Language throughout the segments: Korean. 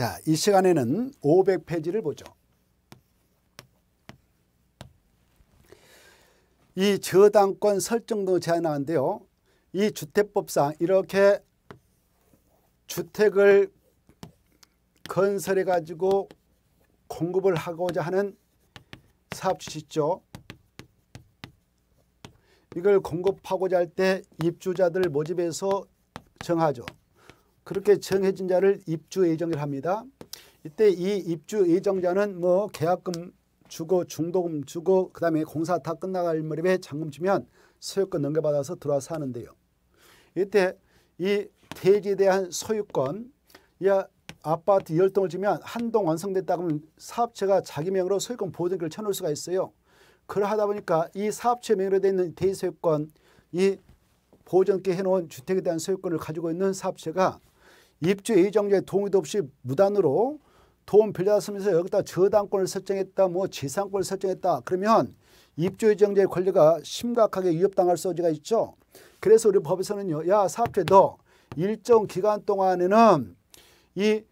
자, 이 시간에는 500페이지를 보죠. 이 저당권 설정도 제안하는데요. 이 주택법상 이렇게 주택을 건설해 가지고 공급을 하고자 하는 사업주 있죠. 이걸 공급하고자 할 때 입주자들 모집해서 정하죠. 그렇게 정해진 자를 입주예정이 합니다. 이때 이 입주예정자는 뭐 계약금 주고 중도금 주고 그 다음에 공사 다 끝나갈 무렵에 잔금 주면 소유권 넘겨받아서 들어와서 하는데요. 이때 이 대지에 대한 소유권 야 아파트 열동을 지면 한 동 완성됐다 그러면 사업체가 자기 명으로 소유권 보증금을 쳐놓을 수가 있어요. 그러하다 보니까 이 사업체 명의로 되어 있는 대지소유권 이 보증계 해놓은 주택에 대한 소유권을 가지고 있는 사업체가 입주 예정자의 동의도 없이 무단으로 돈 빌려왔으면서 여기다 저당권을 설정했다 뭐 재산권을 설정했다 그러면 입주 예정자의 권리가 심각하게 위협당할 소지가 있죠. 그래서 우리 법에서는요. 야 사업주에 너 일정 기간 동안에는 이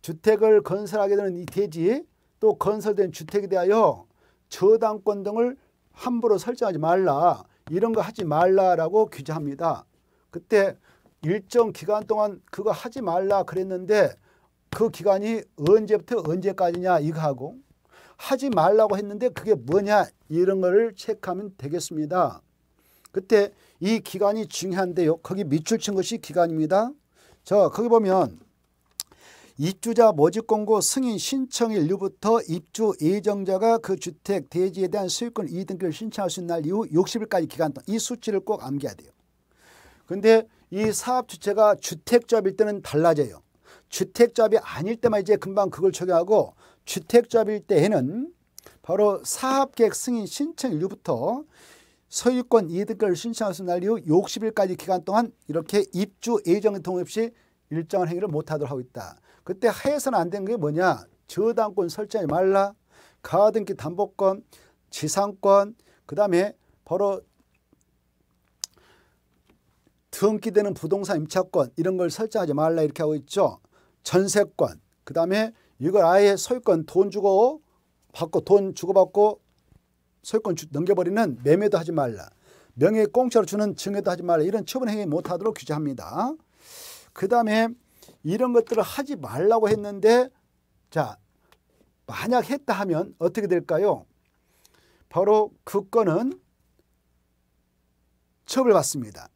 주택을 건설하게 되는 이 대지 또 건설된 주택에 대하여 저당권 등을 함부로 설정하지 말라 이런 거 하지 말라라고 규제합니다. 그때 일정 기간 동안 그거 하지 말라 그랬는데 그 기간이 언제부터 언제까지냐 이거하고 하지 말라고 했는데 그게 뭐냐 이런 거를 체크하면 되겠습니다. 그때 이 기간이 중요한데요. 거기 밑줄 친 것이 기간입니다. 자 거기 보면 입주자 모집 공고 승인 신청일 로부터 입주 예정자가 그 주택 대지에 대한 수익권2등기를 신청할 수 있는 날 이후 60일까지 기간 동안 이 수치를 꼭 암기해야 돼요. 근데 이 사업 주체가 주택조합일 때는 달라져요. 주택조합이 아닐 때만 이제 금방 그걸 적용하고 주택조합일 때에는 바로 사업계획 승인 신청일부터 소유권 이득을 신청할 수 있는 날 이후 60일까지 기간 동안 이렇게 입주 예정의 동 없이 일정한 행위를 못하도록 하고 있다. 그때 해서는안 된 게 뭐냐. 저당권 설정하지 말라. 가등기 담보권, 지상권, 그 다음에 바로 등기되는 부동산 임차권 이런 걸 설정하지 말라 이렇게 하고 있죠. 전세권 그 다음에 이걸 아예 소유권 돈 주고 받고 돈 주고받고 소유권 주, 넘겨버리는 매매도 하지 말라. 명예 공짜로 주는 증여도 하지 말라. 이런 처분 행위 못하도록 규제합니다. 그 다음에 이런 것들을 하지 말라고 했는데 자 만약 했다 하면 어떻게 될까요? 바로 그 건은 처벌받습니다.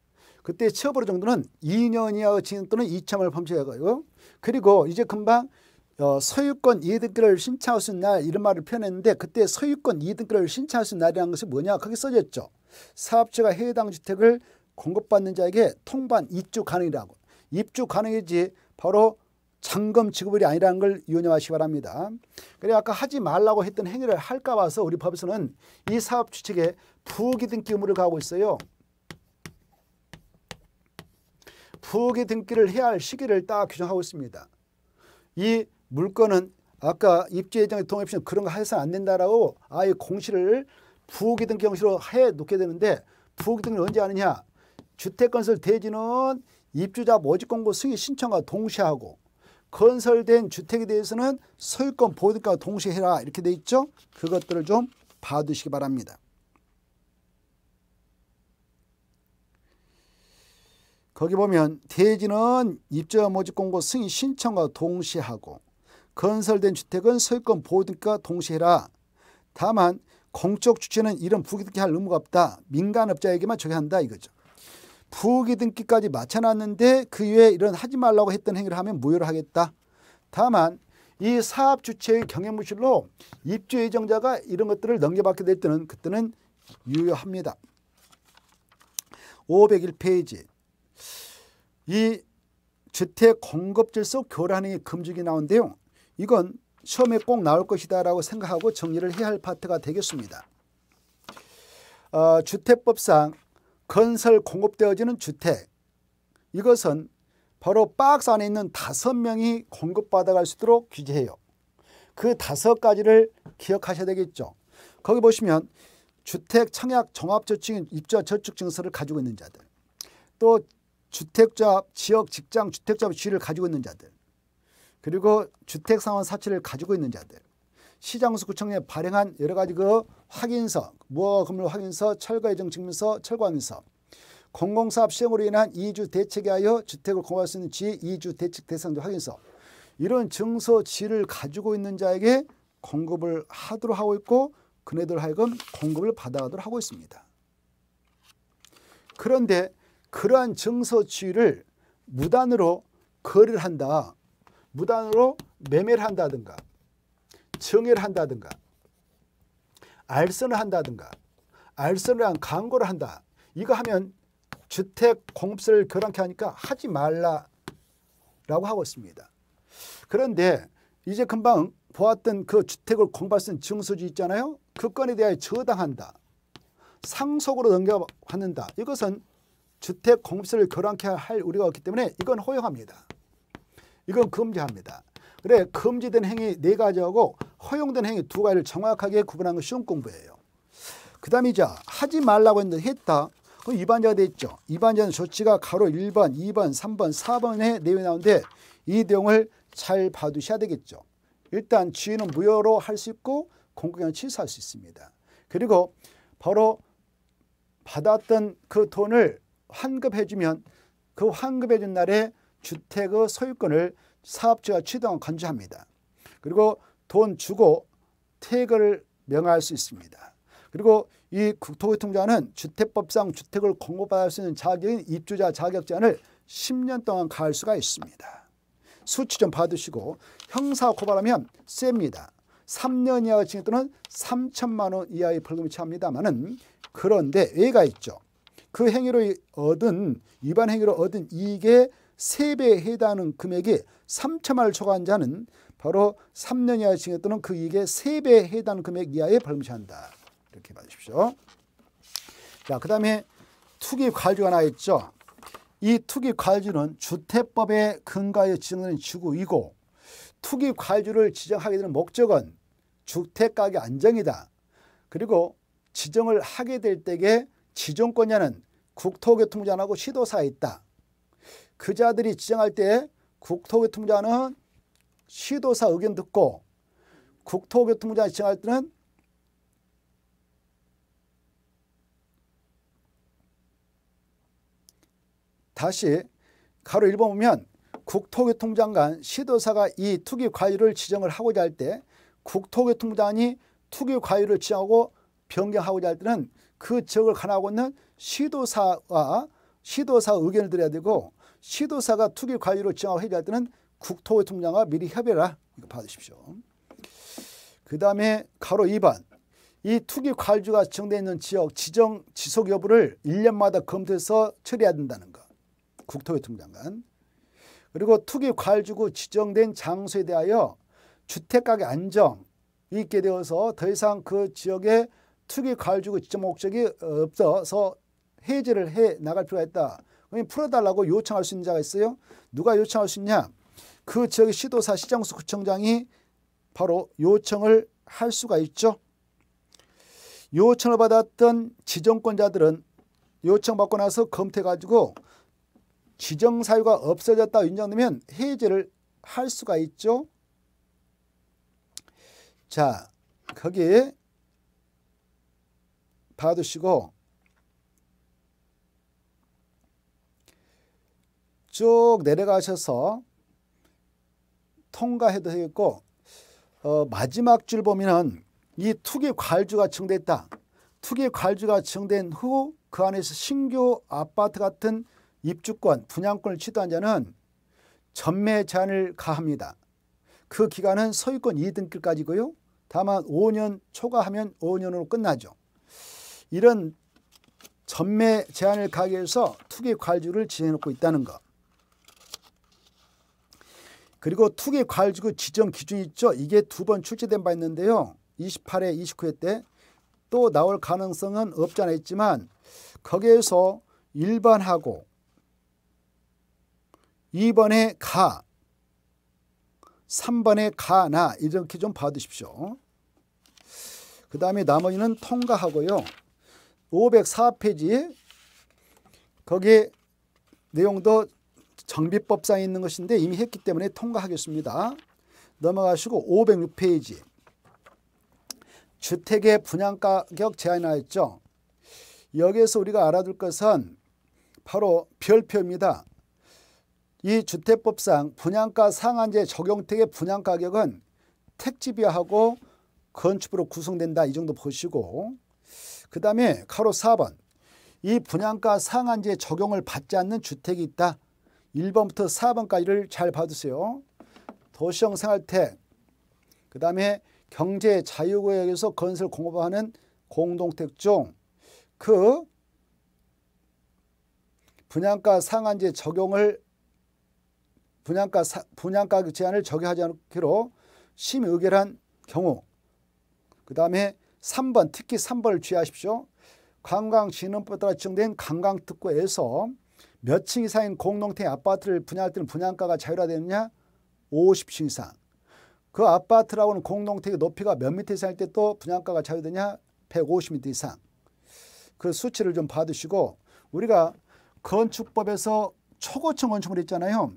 그때 처벌 정도는 2년 이하의 징역 또는 2천을 범죄하고요. 그리고 이제 금방 어, 소유권 이등급을 신청할 수 있는 날 이런 말을 표현했는데 그때 소유권 이등급을 신청할 수 있는 날이라는 것이 뭐냐 그게 써졌죠. 사업자가 해당 주택을 공급받는 자에게 통반 입주 가능이라고 입주 가능이지 바로 잔금 지급이 아니라는 걸 유념하시기 바랍니다. 그래 아까 하지 말라고 했던 행위를 할까 봐서 우리 법에서는 이 사업 주택에 부기등기 의무를 가하고 있어요. 부엌의 등기를 해야 할 시기를 딱 규정하고 있습니다. 이 물건은 아까 입주예정의 동합시는 그런 거 해서는 안 된다라고 아예 공시를 부엌의 등기 형식으로 해 놓게 되는데 부엌의 등기를 언제 하느냐 주택건설 대지는 입주자 모집공고 승인 신청과 동시 하고 건설된 주택에 대해서는 소유권 보증과 동시에 해라 이렇게 돼 있죠. 그것들을 좀 봐두시기 바랍니다. 거기 보면 대지는 입주자 모집 공고 승인 신청과 동시에 하고 건설된 주택은 소유권 보증과 동시에 해라. 다만 공적 주체는 이런 부기등기 할 의무가 없다. 민간업자에게만 적용한다 이거죠. 부기등기까지 맞춰놨는데 그 외에 이런 하지 말라고 했던 행위를 하면 무효를 하겠다. 다만 이 사업 주체의 경영무실로 입주 예정자가 이런 것들을 넘겨받게 될 때는 그때는 유효합니다. 501페이지 이 주택 공급 질서 교란행 금지기 나온데요. 이건 처음에꼭 나올 것이다 라고 생각하고 정리를 해야 할 파트가 되겠습니다. 어, 주택법상 건설 공급되어지는 주택 이것은 바로 박스 안에 있는 다섯 명이 공급받아갈 수 있도록 규제해요. 그 다섯 가지를 기억하셔야 되겠죠. 거기 보시면 주택 청약 종합저축 인 입주와 저축증서를 가지고 있는 자들 또 주택자 지역 직장 주택자 지위를 가지고 있는 자들 그리고 주택상황사치를 가지고 있는 자들 시장수구청에 발행한 여러 가지 그 확인서 무허가건물 확인서 철거예정 증명서 철거하면서 공공사업 시행으로 인한 이주 대책에 하여 주택을 공급할 수 있는 지의 이주 대책 대상자 확인서 이런 증서 지를 가지고 있는 자에게 공급을 하도록 하고 있고 그네들 하여금 공급을 받아가도록 하고 있습니다. 그런데 그러한 증서취를 무단으로 거래를 한다. 무단으로 매매를 한다든가 증여를 한다든가 알선을 한다든가 알선을 한 광고를 한다. 이거 하면 주택 공급세를 결함케 하니까 하지 말라라고 하고 있습니다. 그런데 이제 금방 보았던 그 주택을 공부할수 있는 증서지 있잖아요. 그 건에 대하여 저당한다. 상속으로 넘겨받는다. 이것은 주택 공급세를 결함케 할우려가 없기 때문에 이건 허용합니다. 이건 금지합니다. 그래 금지된 행위 네 가지하고 허용된 행위 두 가지를 정확하게 구분하는 건 쉬운 공부예요. 그 다음에 이제 하지 말라고 했는데 했다. 그럼 위반자가 돼죠 위반자는 조치가 가로 1번, 2번, 3번, 4번에 내용이 나오는데 이 내용을 잘 봐두셔야 되겠죠. 일단 지위는 무효로 할 수 있고 공공연을 취소할 수 있습니다. 그리고 바로 받았던 그 돈을 환급해주면 그 환급해준 날에 주택의 소유권을 사업주와 취득한 건조합니다. 그리고 돈 주고 퇴거를 명할 수 있습니다. 그리고 이 국토교통자는 주택법상 주택을 공고받을 수 있는 자격인 입주자 자격제한 10년 동안 가할 수가 있습니다. 수치 좀 받으시고 형사 고발하면 셉니다. 3년 이하의 징역 또는 3천만 원 이하의 벌금이 처합니다마는 그런데 예가 있죠. 그 행위로 얻은 위반 행위로 얻은 이익의 세배에 해당하는 금액이 3천만을 초과한 자는 바로 3년 이하의 징역 또는 그 이익의 세배에 해당 금액 이하의 벌금을 한다 이렇게 봐주십시오. 자, 그 다음에 투기 과주가 나 있죠. 이 투기 과주는 주택법에 근거하 지정되는 구이고 투기 과주를 지정하게 되는 목적은 주택가격 안정이다. 그리고 지정을 하게 될 때에 지정권자는 국토교통부장하고 시도사에 있다. 그 자들이 지정할 때 국토교통부장은 시도사 의견 듣고 국토교통부장이 지정할 때는 다시 가로 1번 보면 국토교통부장관 시도사가 이 투기 과유를 지정을 하고자 할 때 국토교통부장이 투기 과유를 지정하고 변경하고자 할 때는 그 지역을 관하고 있는 시도사와 시도사 의견을 드려야 되고 시도사가 투기 관리로지 정하고 해결할 때는 국토교통장과 미리 협의라 이거 받으십시오. 그 다음에 가로 2번 이 투기 관주가 지정되어 있는 지역 지정 지속 여부를 1년마다 검토해서 처리해야 된다는 것. 국토교통 장관. 그리고 투기 과주구 지정된 장소에 대하여 주택가격 안정이 있게 되어서 더 이상 그 지역에 특위 가을주고 지점 목적이 없어서 해제를 해 나갈 필요가 있다. 그럼 풀어달라고 요청할 수 있는 자가 있어요. 누가 요청할 수 있냐? 그지역 시도사 시장수 구청장이 바로 요청을 할 수가 있죠. 요청을 받았던 지정권자들은 요청받고 나서 검토해가지고 지정사유가 없어졌다 인정되면 해제를 할 수가 있죠. 자, 거기에 받으시고 쭉 내려가셔서 통과해도 되겠고 어, 마지막 줄보면이 투기 괄주가 증대했다. 투기 괄주가 증대된 후 그 안에서 신규 아파트 같은 입주권, 분양권을 취득한 자는 전매 제한을 가합니다. 그 기간은 소유권 2등급까지고요. 다만 5년 초과하면 5년으로 끝나죠. 이런 전매 제한을 가기위해서 투기 과주를 지내놓고 있다는 것. 그리고 투기 과주 지정 기준이 있죠. 이게 두 번 출제된 바 있는데요. 28회, 29회 때 또 나올 가능성은 없지 않아 있지만 거기에서 1번하고 2번에 가, 3번에 가나 이렇게 좀 봐두십시오. 그 다음에 나머지는 통과하고요. 504페이지 거기 내용도 정비법상에 있는 것인데 이미 했기 때문에 통과하겠습니다. 넘어가시고 506페이지 주택의 분양가격 제한하였죠. 여기에서 우리가 알아둘 것은 바로 별표입니다. 이 주택법상 분양가 상한제 적용택의 분양가격은 택지비하고 건축으로 구성된다 이 정도 보시고 그 다음에 카로 4번. 이 분양가 상한제 적용을 받지 않는 주택이 있다. 1번부터 4번까지를 잘 봐두세요. 도시형 생활태그 다음에 경제 자유구역에서 건설 공업하는 공동택종, 그 분양가 상한제 적용을 분양가 사, 분양가 제한을 적용하지 않기로 심의결한 의 경우, 그 다음에 3번 특히 3번을 주의하십시오. 관광진흥법에 지정된 관광특구에서 몇 층 이상인 공농택 아파트를 분양할 때는 분양가가 자율화되느냐? 50층 이상. 그 아파트라고는 공농택의 높이가 몇 미터 이상일 때 또 분양가가 자율되냐? 150미터 이상. 그 수치를 좀 봐두시고 우리가 건축법에서 초고층 건축물 있잖아요.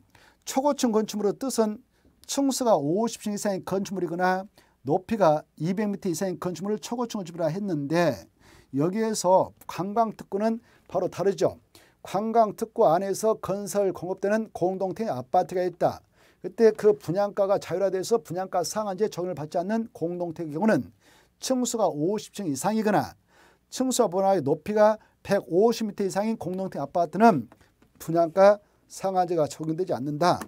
초고층 건축물의 뜻은 층수가 50층 이상인 건축물이거나 높이가 200m 이상인 건축물을 초고층을 집이라 했는데 여기에서 관광특구는 바로 다르죠. 관광특구 안에서 건설 공급되는 공동택 아파트가 있다. 그때 그 분양가가 자율화돼서 분양가 상한제 적용을 받지 않는 공동택의 경우는 층수가 50층 이상이거나 층수와 분양의 높이가 150m 이상인 공동택 아파트는 분양가 상한제가 적용되지 않는다.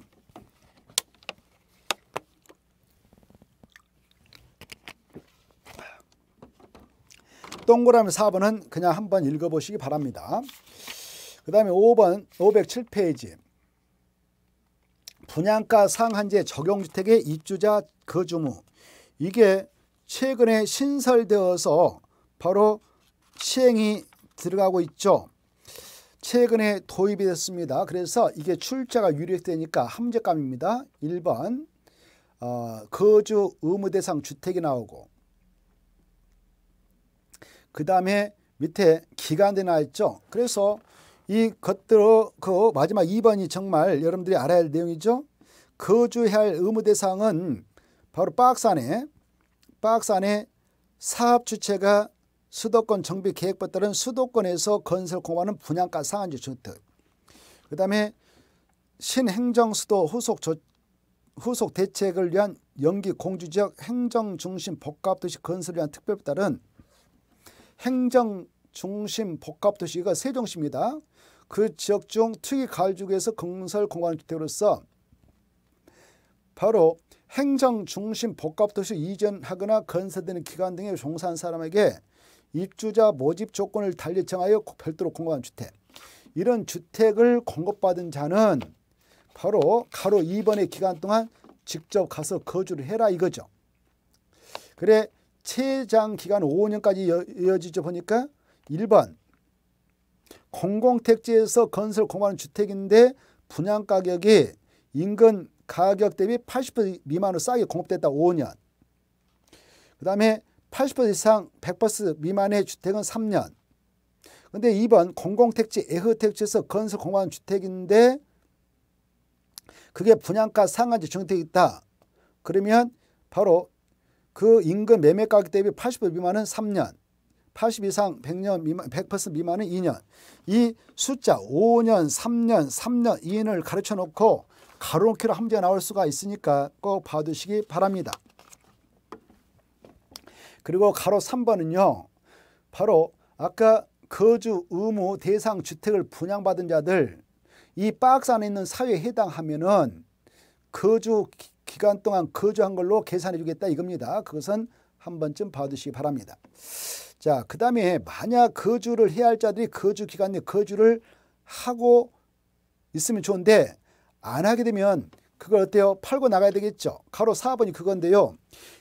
동그라미 4번은 그냥 한번 읽어보시기 바랍니다. 그 다음에 5번 507페이지 분양가 상한제 적용주택의 입주자 거주무 이게 최근에 신설되어서 바로 시행이 들어가고 있죠. 최근에 도입이 됐습니다. 그래서 이게 출자가 유력되니까 함재감입니다. 1번 어, 거주 의무 대상 주택이 나오고 그 다음에 밑에 기간이 나 있죠. 그래서 이 것들 그 마지막 2번이 정말 여러분들이 알아야 할 내용이죠. 거주해야 할 의무 대상은 바로 박스 안에 박스 안에 사업 주체가 수도권 정비 계획법 따른 수도권에서 건설 공모하는 분양가 상한제 주택. 그다음에 신행정 수도 후속 조, 후속 대책을 위한 연기 공주 지역 행정 중심 복합 도시 건설을 위한 특별법 따른 행정 중심 복합 도시가 세종시입니다. 그 지역 중 특이 가을지구에서 건설 공간 주택으로서 바로 행정 중심 복합 도시 이전하거나 건설되는 기간 등에 종사한 사람에게 입주자 모집 조건을 달리 정하여 별도로 공급한 주택. 이런 주택을 공급받은 자는 바로 가로 2번의 기간 동안 직접 가서 거주를 해라 이거죠. 그래 최장 기간 5년까지 이어지죠 보니까 1번 공공택지에서 건설 공원 주택인데 분양 가격이 인근 가격 대비 80% 미만으로 싸게 공급됐다 5년. 그 다음에 80% 이상 100% 미만의 주택은 3년. 근데 2번 공공택지 에흐택지에서 건설 공원 주택인데 그게 분양가 상한제 정책이 있다. 그러면 바로 그 임금 매매 가격 대비 80% 미만은 3년, 80 이상 100년 미만, 100% 미만은 2년. 이 숫자 5년, 3년, 3년 2년을 가르쳐 놓고 가로키로 함께 나올 수가 있으니까 꼭 봐두시기 바랍니다. 그리고 가로 3번은요. 바로 아까 거주 의무 대상 주택을 분양받은 자들 이 박스 안에 있는 사회에 해당하면은 거주 기간 동안 거주한 걸로 계산해 주겠다 이겁니다. 그것은 한 번쯤 봐두시기 바랍니다. 자, 그 다음에 만약 거주를 해야 할 자들이 거주 기간 내 거주를 하고 있으면 좋은데 안 하게 되면 그걸 어때요? 팔고 나가야 되겠죠. 가로 4번이 그건데요.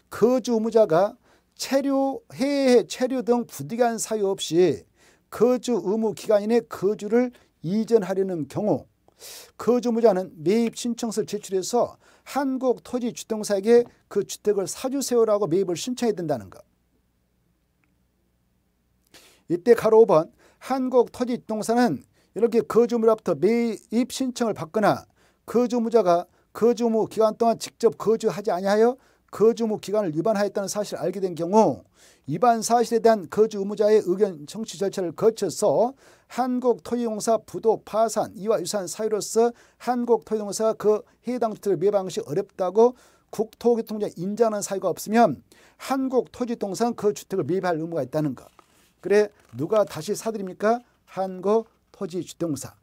거주 의무자가 체류, 해외 체류 등 부득이한 사유 없이 거주 의무 기간인 거주를 이전하려는 경우 거주 의무자는 매입 신청서를 제출해서 한국 토지 주택사에게 그 주택을 사주세요라고 매입을 신청해야 된다는 것. 이때 가로 5번 한국 토지 주택사는 이렇게 거주물로부터 매입 신청을 받거나 거주무자가 거주무 기간 동안 직접 거주하지 아니하여 거주 무 기간을 위반하였다는 사실을 알게 된 경우 위반 사실에 대한 거주 의무자의 의견 청취 절차를 거쳐서 한국토지공사 부도 파산 이와 유사한 사유로서 한국토지공사가 그 해당 주택을 매방 시 어렵다고 국토교통부에 인정하는 사유가 없으면 한국토지통상 그 주택을 매입할 의무가 있다는 것. 그래 누가 다시 사드립니까? 한국토지주택공사.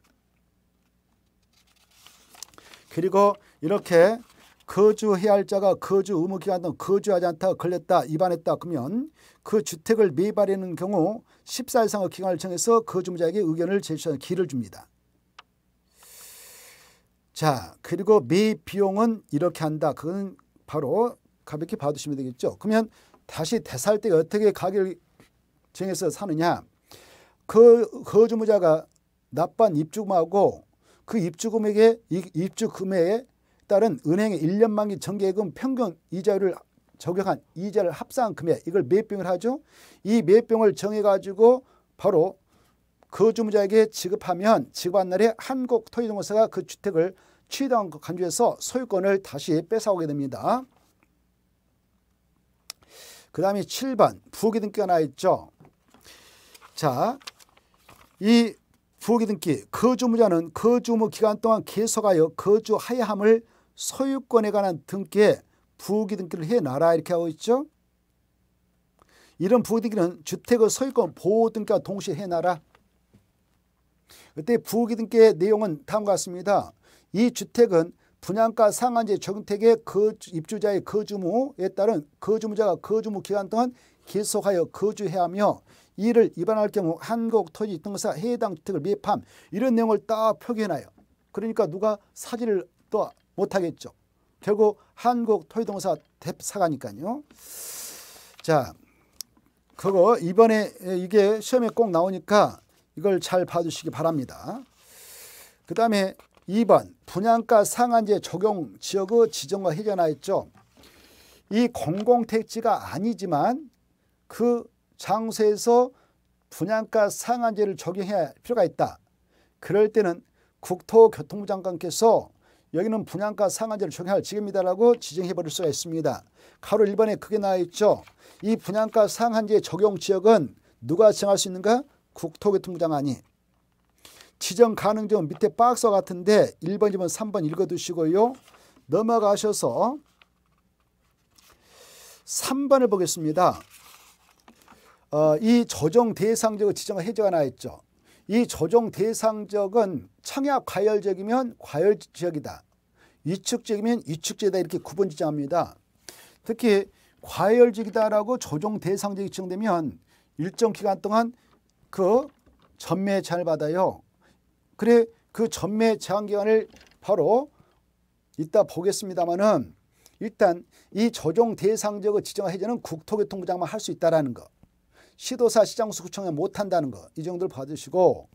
그리고 이렇게 거주해야 할 자가 거주 의무 기간 동 거주하지 않다 걸렸다 위반했다 그러면 그 주택을 매입하려는 경우 14일 이상의 기간을 정해서 거주자에게 의견을 제시하는 길을 줍니다. 자 그리고 매 비용은 이렇게 한다. 그건 바로 가볍게 봐두시면 되겠죠. 그러면 다시 대살 때 어떻게 가격을 정해서 사느냐. 그 거주무자가 납반 입주금하고 그 입주금액의 입주금액의 따른 은행의 1년 만기 정기예금 평균 이자율을 적용한 이자를 합산한 금액 이걸 매입병을 하죠. 이 매입병을 정해가지고 바로 거주자에게 그 지급하면 지급한 날에 한국 토지동산가 그 주택을 취득한 것 간주해서 소유권을 다시 뺏어오게 됩니다. 그 다음에 7번 부기등기가 나 있죠. 자, 이 부기등기 거주무자는 거주무 기간 동안 계속하여 거주하야함을 소유권에 관한 등기에 부기 등기를 해놔라 이렇게 하고 있죠. 이런 부기 등기는 주택의 소유권 보호 등기와 동시에 해놔라. 그때 부기 등기의 내용은 다음과 같습니다. 이 주택은 분양가 상한제 적용택의 그 입주자의 거주무에 그 따른 거주무자가 그 거주무 기간 동안 계속하여 거주해야 하며 이를 위반할 경우 한국토지 등사 해당 주택을 매입함 이런 내용을 딱 표기해놔요. 그러니까 누가 사진을 또 못하겠죠. 결국 한국 토이동사 대사가니까요. 자, 그거 이번에 이게 시험에 꼭 나오니까 이걸 잘 봐주시기 바랍니다. 그 다음에 2번 분양가 상한제 적용 지역의 지정과 해결하였죠. 이 공공택지가 아니지만 그 장소에서 분양가 상한제를 적용해야 할 필요가 있다. 그럴 때는 국토교통부 장관께서 여기는 분양가 상한제를 적용할 지금이다라고 지정해버릴 수가 있습니다. 가로 1번에 크게 나와 있죠. 이 분양가 상한제 적용 지역은 누가 정할 수 있는가? 국토교통부장관이. 지정 가능 지 밑에 박스 같은데 1번, 2번, 3번 읽어두시고요. 넘어가셔서 3번을 보겠습니다. 어, 이 조정 대상 지역 지정 해제가 나와 있죠. 이 조정 대상적은 청약 과열적이면 과열지역이다. 위축적이면 위축지역이다 이렇게 구분 지정합니다. 특히 과열지역이다라고 조정 대상적이 지정되면 일정 기간 동안 그 전매 제한을 받아요. 그래 그 전매 제한 기간을 바로 이따 보겠습니다마는 일단 이 조정 대상적을 지정해제는 국토교통부장만 할 수 있다라는 것. 시도사 시장수 구청에 못한다는 거이 정도를 받으시고그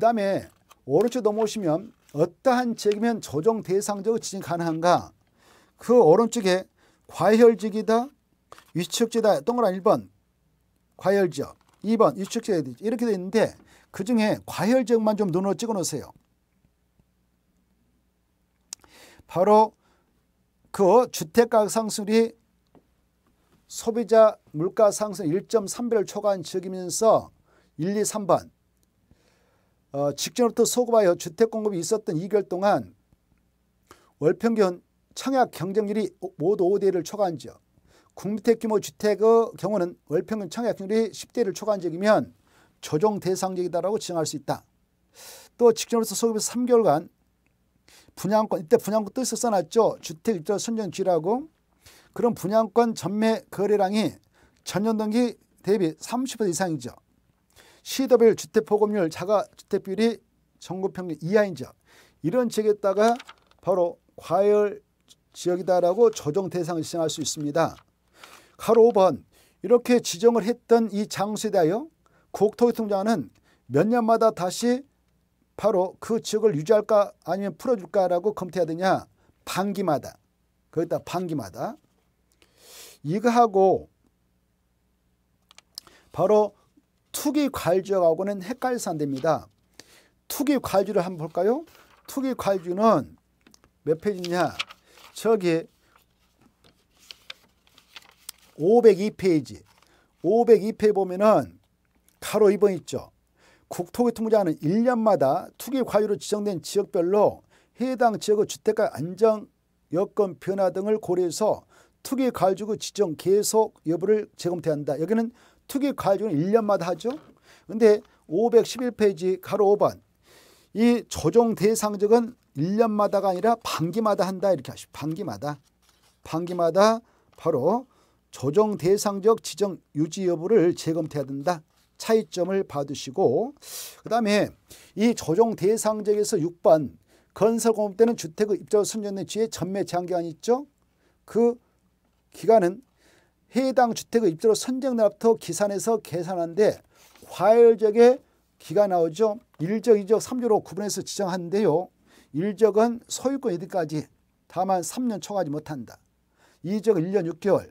다음에 오른쪽 넘어오시면 어떠한 지역이면 조정 대상적으로 지진 가능한가 그 오른쪽에 과열지역이다 위축지다 동그란 1번 과열지역 2번 위축지역 이렇게 돼 있는데 그 중에 과열지역만 좀 눈으로 찍어 놓으세요 바로 그주택가 상승률이 소비자 물가 상승 1.3배를 초과한 지역이면서 1, 2, 3번 어, 직전부터 소급하여 주택 공급이 있었던 2개월 동안 월 평균 청약 경쟁률이 모두 5대1 초과한 지역 국민택 규모 주택의 경우는 월 평균 청약 경률이 1 0대1 초과한 지역이면 조정 대상 지역이다라고 지정할 수 있다. 또 직전부터 소급에서 3개월간 분양권 이때 분양권 뜻을 써놨죠. 주택 입주 선정 주라고 그럼 분양권 전매 거래량이 전년 동기 대비 30% 이상이죠. 시도별 주택보급률 자가 주택비율이 전국평균 이하인 지 이런 지역에다가 바로 과열 지역이다라고 조정 대상을 지정할 수 있습니다. 가로 5번 이렇게 지정을 했던 이 장소에 대하여 국토교통장은 몇 년마다 다시 바로 그 지역을 유지할까 아니면 풀어줄까라고 검토해야 되냐 반기마다 거기다 반기마다 이거하고 바로 투기 괄주하고는 헷갈려서 안 됩니다. 투기 괄주를 한번 볼까요? 투기 괄주는 몇 페이지냐? 저기 502페이지 502페이지 보면은 가로 2번 있죠. 국토교통부장은 1년마다 투기 과유로 지정된 지역별로 해당 지역의 주택가 안정, 여건 변화 등을 고려해서 투기 가지고 지정 계속 여부를 재검토 한다. 여기는 투기 가지고는 1년마다 하죠. 근데 511페이지 가로 5번 이 조정 대상적은 1년마다가 아니라 반기마다 한다 이렇게 하시오. 반기마다 반기마다 바로 조정 대상적 지정 유지 여부를 재검토해야 된다. 차이점을 봐두시고 그 다음에 이 조정 대상적에서 6번 건설공업 때는 주택의 입주 순전된 지에 전매 제한 기한이 있죠. 그 기간은 해당 주택의 입주로 선정 날부터 기산해서 계산한데 과열적의 기간 나오죠. 일적, 이적, 3조로 구분해서 지정한데요 일적은 소유권 이득까지 다만 3년 초과하지 못한다. 이적은 1년 6개월,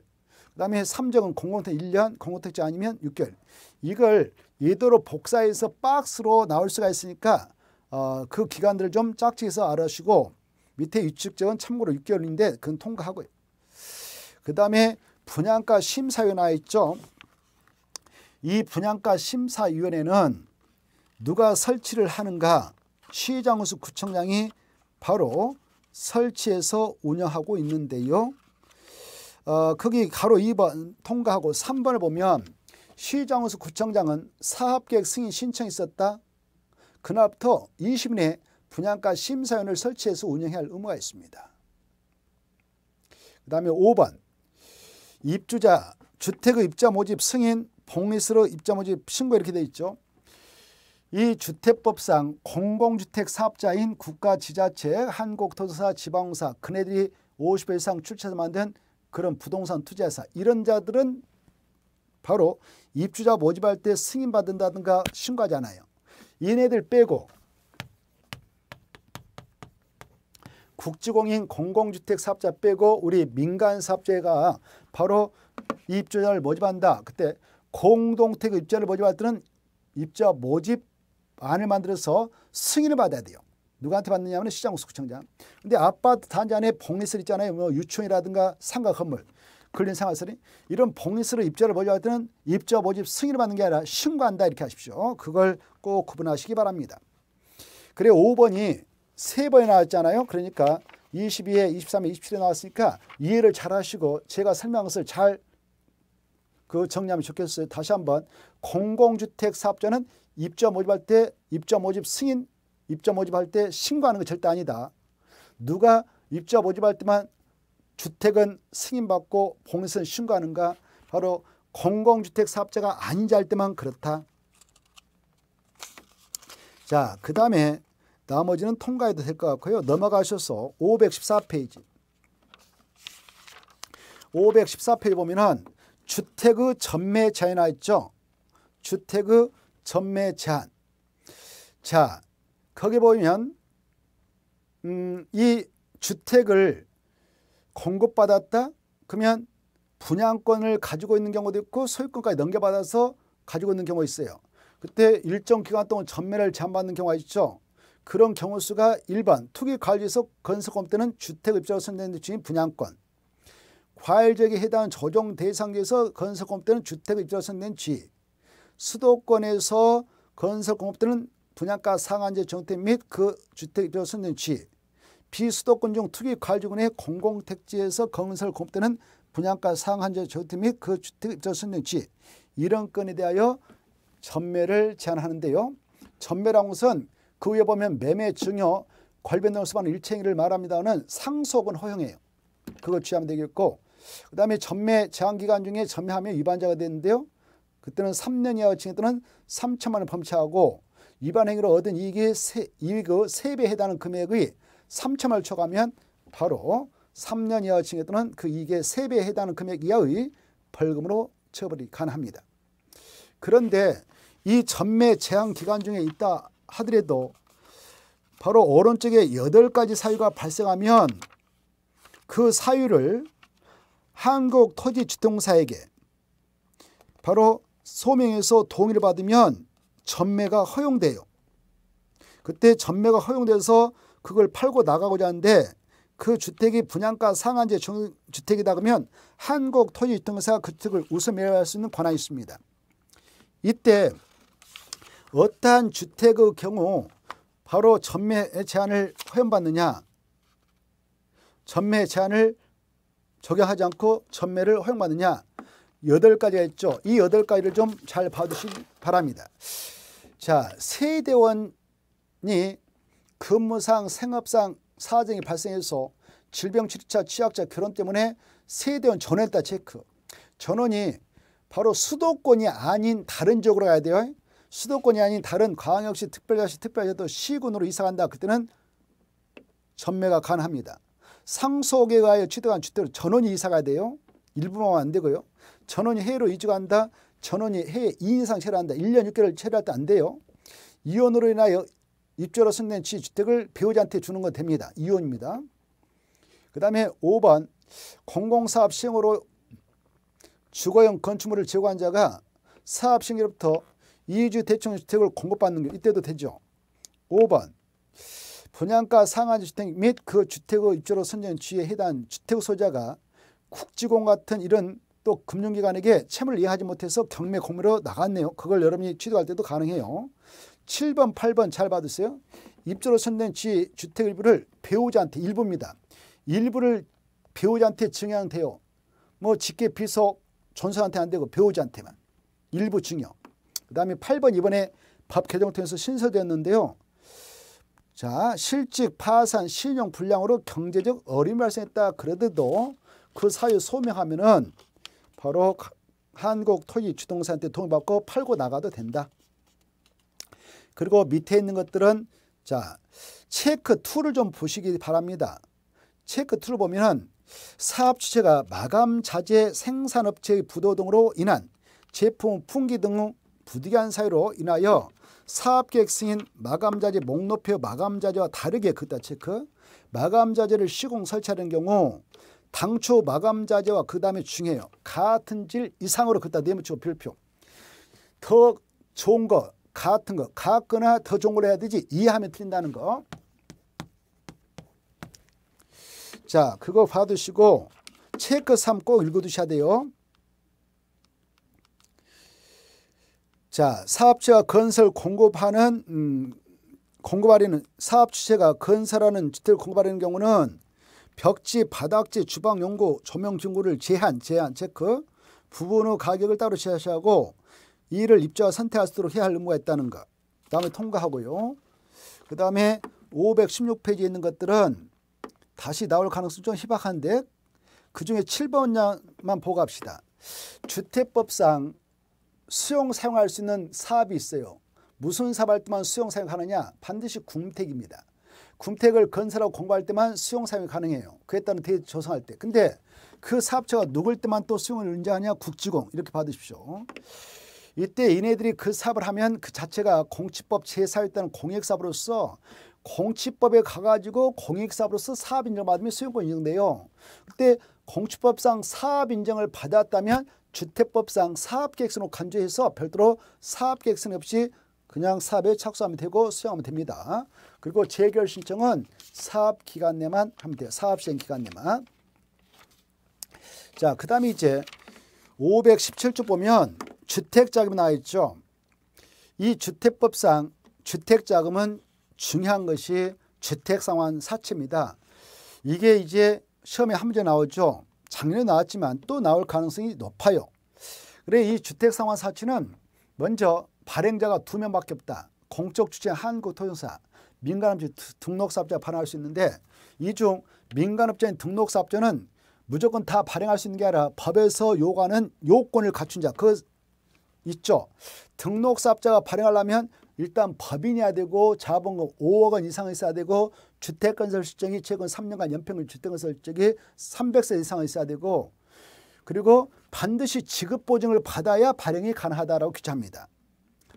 그 다음에 3적은 공공택 1년, 공공택지 아니면 6개월. 이걸 예도로 복사해서 박스로 나올 수가 있으니까 어, 그 기간들을 좀 짝지해서 알아시고 밑에 유축적은 참고로 6개월인데 그건 통과하고요. 그 다음에 분양가 심사위원회 있죠. 이 분양가 심사위원회는 누가 설치를 하는가 시장호수 구청장이 바로 설치해서 운영하고 있는데요. 어, 거기 가로 2번 통과하고 3번을 보면 시장호수 구청장은 사업계획 승인 신청 있었다. 그날부터 20일 내 분양가 심사위원을 설치해서 운영해야 할 의무가 있습니다. 그 다음에 5번 입주자, 주택의 입자 모집 승인, 봉리스로 입자 모집 신고 이렇게 돼 있죠. 이 주택법상 공공주택 사업자인 국가, 지자체, 한국토사 지방사 그네들이 50회 이상 출처해서 만든 그런 부동산 투자사 이런 자들은 바로 입주자 모집할 때 승인받는다든가 신고하잖아요. 얘네들 빼고 국지공인 공공주택 사업자 빼고 우리 민간 사업자가 바로 입주자를 모집한다. 그때 공동택 입주자를 모집할 때는 입주자 모집안을 만들어서 승인을 받아야 돼요. 누구한테 받느냐 하면 시장구청장. 근데 아파트 단지 안에 복리설 있잖아요. 뭐 유치원이라든가 상가 건물, 근린 생활설이 이런 복리설을 입자를 모집할 때는 입자 모집 승인을 받는 게 아니라 신고한다 이렇게 하십시오. 그걸 꼭 구분하시기 바랍니다. 그래 5번이 세 번이 나왔잖아요. 그러니까 22회, 23회, 27회 나왔으니까 이해를 잘 하시고 제가 설명한 것을 잘그 정리하면 좋겠어요. 다시 한번 공공주택 사업자는 입점 모집할 때 입점 모집 승인, 입점 모집할 때 신고하는 거 절대 아니다. 누가 입점 모집할 때만 주택은 승인받고 봉쇄는 신고하는가 바로 공공주택 사업자가 아닌지 할 때만 그렇다. 자, 그 다음에 나머지는 통과해도 될 것 같고요. 넘어가셔서 514페이지. 514페이지 보면은 주택의 전매 제한이 나 있죠. 주택의 전매 제한. 자, 거기 보면 음, 이 주택을 공급받았다? 그러면 분양권을 가지고 있는 경우도 있고 소유권까지 넘겨받아서 가지고 있는 경우가 있어요. 그때 일정 기간 동안 전매를 제한받는 경우가 있죠. 그런 경우 수가 1번 투기관리소 건설업 때는 주택입주자로 선정된 주인 분양권 과일지역에 해당한 조정 대상지에서 건설공업 때는 주택입주자로 선정된 지 수도권에서 건설공업 때는 분양가 상한제 정태 및 그 주택입주자로 선정된 지 비수도권 중 투기관리군의 공공택지에서 건설공업 때는 분양가 상한제 정태 및 그 주택입주자로 선정된 지 이런 건에 대하여 전매를 제한하는데요. 전매라는 것은 그 위에 보면 매매 증여 관변동 수반 일체행위를 말합니다는 상속은 허용해요. 그거 취하면 되겠고 그 다음에 전매 제한기간 중에 전매하면 위반자가 되는데요. 그때는 3년 이하 징역 또는 3천만 원 범죄하고 위반 행위로 얻은 이익의 세, 이익의 그 세배에 해당하는 금액의 3천만 원 초과하면 바로 3년 이하 징역 또는 그 이익의 세배에 해당하는 금액 이하의 벌금으로 처벌이 가능합니다. 그런데 이 전매 제한 기간 중에 있다 하더라도 바로 오른쪽에 여덟 가지 사유가 발생하면 그 사유를 한국 토지 주통사에게 바로 소명에서 동의를 받으면 전매가 허용돼요. 그때 전매가 허용돼서 그걸 팔고 나가고자 하는데 그 주택이 분양가 상한제 주택이다 그러면 한국 토지 주통사가 그 주택을 우선 매매할 수 있는 권한이 있습니다. 이때 어떠한 주택의 경우 바로 전매 제한을 허용받느냐 전매 제한을 적용하지 않고 전매를 허용받느냐 여덟 가지가 있죠. 이 여덟 가지를 좀 잘 봐주시기 바랍니다. 자, 세대원이 근무상, 생업상 사정이 발생해서 질병, 치료차, 취약자, 결혼 때문에 세대원 전원했다 체크. 전원이 바로 수도권이 아닌 다른 지역으로 가야 돼요. 수도권이 아닌 다른 광역시, 특별자시, 특별시도 시군으로 이사간다. 그때는 전매가 가능합니다. 상속에 의하여 취득한 주택으로 전원이 이사가야 돼요. 일부만 안 되고요. 전원이 해외로 이주한다. 전원이 해외 2인 이상 체류한다. 1년 6개월 체류할 때 안 돼요. 이혼으로 인하여 입주로 승낸 취주택을 배우자한테 주는 건 됩니다. 이혼입니다. 그 다음에 5번 공공사업 시행으로 주거용 건축물을 제공한 자가 사업 시행로부터 이주 대출주택을 공급받는 게 이때도 되죠. 5번 분양가 상한 주택 및 그 주택의 입주로 선정한 주에 해당 주택 소유자가 국지공 같은 이런 또 금융기관에게 채무를 이해하지 못해서 경매 공매로 나갔네요. 그걸 여러분이 취득할 때도 가능해요. 7번, 8번 잘 받으세요. 입주로 선정한 지 주택 일부를 배우자한테 일부입니다. 일부를 배우자한테 증여한테요뭐 직계 비속 전수한테 안 되고 배우자한테만 일부 증여. 그 다음에 8번 이번에 법 개정을 통해서 신설되었는데요. 자, 실직, 파산, 신용 불량으로 경제적 어려이 발생했다 그러더도 그 사유 소명하면은 바로 한국 토지 주동산한테 돈을 받고 팔고 나가도 된다. 그리고 밑에 있는 것들은 자, 체크 2를 좀 보시기 바랍니다. 체크 2를 보면은 사업 주체가 마감 자재 생산업체의 부도 등으로 인한 제품 품귀 등 부득이한 사유로 인하여 사업계획 승인 마감자재 목록표 마감자재와 다르게 그다 체크 마감자재를 시공 설치하는 경우 당초 마감자재와 그 다음에 중요해요. 같은 질 이상으로 그다 네모치고 별표 더 좋은 거 같은 거 같거나 더 좋은 걸 해야 되지 이해하면 틀린다는 거. 자 그거 봐두시고 체크 3꼭 읽어두셔야 돼요. 자, 사업체와 건설 공급하는 음, 공급하려는 사업 주체가 건설하는 주택을 공급하려는 경우는 벽지, 바닥지, 주방 용구 조명 증구를 제한, 제한 체크, 부분의 가격을 따로 제시하고 이를 입주와 선택할 수 있도록 해야 할 의무가 있다는 것. 그 다음에 통과하고요. 그 다음에 516페이지에 있는 것들은 다시 나올 가능성이 좀 희박한데 그 중에 7번만 보고 갑시다. 주택법상 수용 사용할 수 있는 사업이 있어요. 무슨 사업할 때만 수용 사용 하느냐 반드시 궁택입니다. 궁택을 건설하고 공부할 때만 수용 사용이 가능해요. 그에 따른 대지 조성할 때. 근데 그 사업체가 누굴 때만 또 수용을 인정하냐? 국지공 이렇게 받으십시오. 이때 이네들이 그 사업을 하면 그 자체가 공치법 제사에 따른 공익사업으로서 공치법에 가가지고 공익사업으로서 사업 인정받으면 수용권 인정돼요. 그때 공치법상 사업 인정을 받았다면 주택법상 사업계획서는 간주해서 별도로 사업계획서 는 없이 그냥 사업에 착수하면 되고 수행하면 됩니다. 그리고 재결 신청은 사업기간 내만 하면 돼요. 사업시행 기간 내만. 자, 그 다음에 이제 5 1 7쪽 보면 주택자금이 나와 있죠. 이 주택법상 주택자금은 중요한 것이 주택상환 사채입니다. 이게 이제 시험에 한 문제 나오죠. 작년에 나왔지만 또 나올 가능성이 높아요. 그래 이 주택상환 사채는 먼저 발행자가 두 명밖에 없다. 공적 주체 한국토종사 민간업체 등록사업자 발행할 수 있는데 이 중 민간업자인 등록사업자는 무조건 다 발행할 수 있는 게 아니라 법에서 요구하는 요건을 갖춘 자그 있죠. 등록사업자가 발행하려면 일단 법인이야 되고 자본금 5억 원 이상 있어야 되고 주택건설 실적이 최근 3년간 연평균 주택건설 실적이 300세 이상 있어야 되고 그리고 반드시 지급보증을 받아야 발행이 가능하다라고 규제합니다.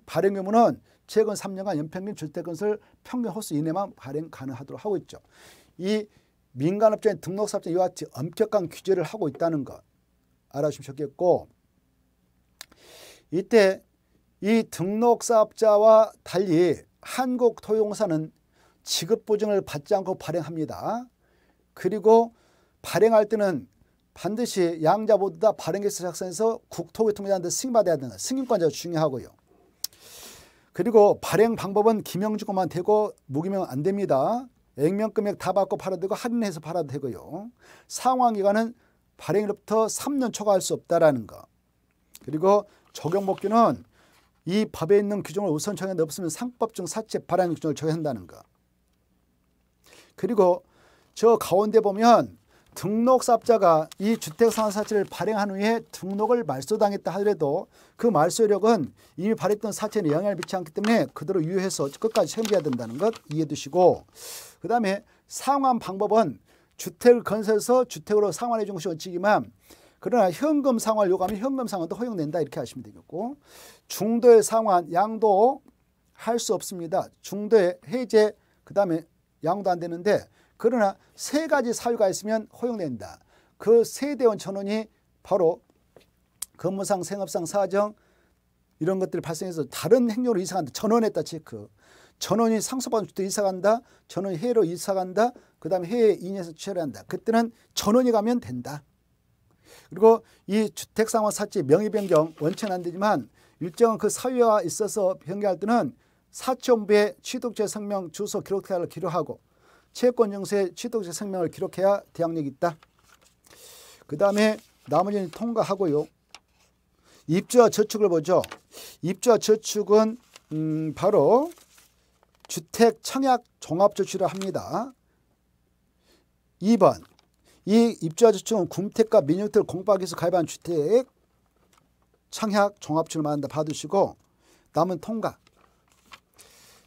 발행 규모는 최근 3년간 연평균 주택건설 평균 호수 이내만 발행 가능하도록 하고 있죠. 이 민간업자인 등록사업자 이와 같이 엄격한 규제를 하고 있다는 것 알아주시면 좋겠고 이때 이 등록사업자와 달리 한국토용사는 지급보증을 받지 않고 발행합니다. 그리고 발행할 때는 반드시 양자 모두 다발행계획 작성해서 국토부 통장한테 승인받아야 되는 승인권자 중요하고요. 그리고 발행 방법은 김영주권만 되고 무기명 안 됩니다. 액면금액 다 받고 팔아도 되고 할인해서 팔아도 되고요. 상황기간은 발행일부터 3년 초과할 수 없다라는 거. 그리고 적용법규는 이 법에 있는 규정을 우선 정해 넣었으면 상법 중 사채 발행 규정을 정해 한다는 거. 그리고 저 가운데 보면 등록사업자가 이 주택상환사채를 발행한 후에 등록을 말소당했다 하더라도 그 말소력은 이미 발행했던 사채에 영향을 미치지 않기 때문에 그대로 유효해서 끝까지 챙겨야 된다는 것 이해해 두시고 그 다음에 상환 방법은 주택을 건설해서 주택으로 상환해 준 것이 원칙이지만 그러나 현금 상환 요구하면 현금 상환도 허용된다 이렇게 하시면 되겠고 중도의 상환 양도 할 수 없습니다. 중도의 해제 그 다음에 양도 안 되는데 그러나 세 가지 사유가 있으면 허용된다. 그 세대원 천원이 바로 근무상 생업상 사정 이런 것들이 발생해서 다른 행령로 이사간다. 전원했다 체크. 전원이 상속받은 주택 이사간다. 전원이 해외로 이사간다. 그 다음에 해외 2년에서취소를 한다. 그때는 전원이 가면 된다. 그리고 이 주택상환 사치 명의변경 원천 안 되지만 일정한 그 사유와 있어서 변경할 때는 사치본부에 취득세 성명 주소 기록해야를 기록하고 채권증세 취득세 성명을 기록해야 대항력이 있다. 그 다음에 나머지는 통과하고요. 입주와 저축을 보죠. 입주와 저축은 음 바로 주택 청약 종합저축이 합니다. 2번 이 입주와 저축은 궁택과 민영택을 공박해서 가입한 주택 청약 종합주를 받으시고 남은 통과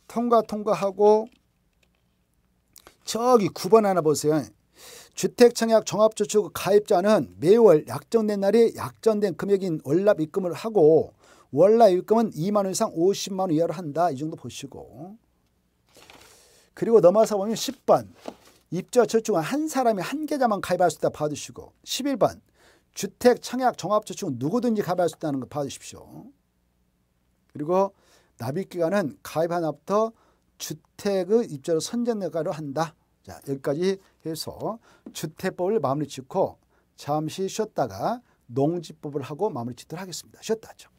통과 통과하고 저기 9번 하나 보세요. 주택청약 종합저축 가입자는 매월 약정된 날에 약정된 금액인 월납 입금을 하고 월납 입금은 2만 원 이상 50만 원 이하로 한다. 이 정도 보시고 그리고 넘어서 보면 10번 입주저축은 한 사람이 한 계좌만 가입할 수 있다 봐두시고 11번 주택 청약 종합저축은 누구든지 가입할 수 있다는 거 봐주십시오. 그리고 납입 기간은 가입한 앞부터 주택의 입자로 선전가로 한다. 자 여기까지 해서 주택법을 마무리 짓고 잠시 쉬었다가 농지법을 하고 마무리 짓도록 하겠습니다. 쉬었다 하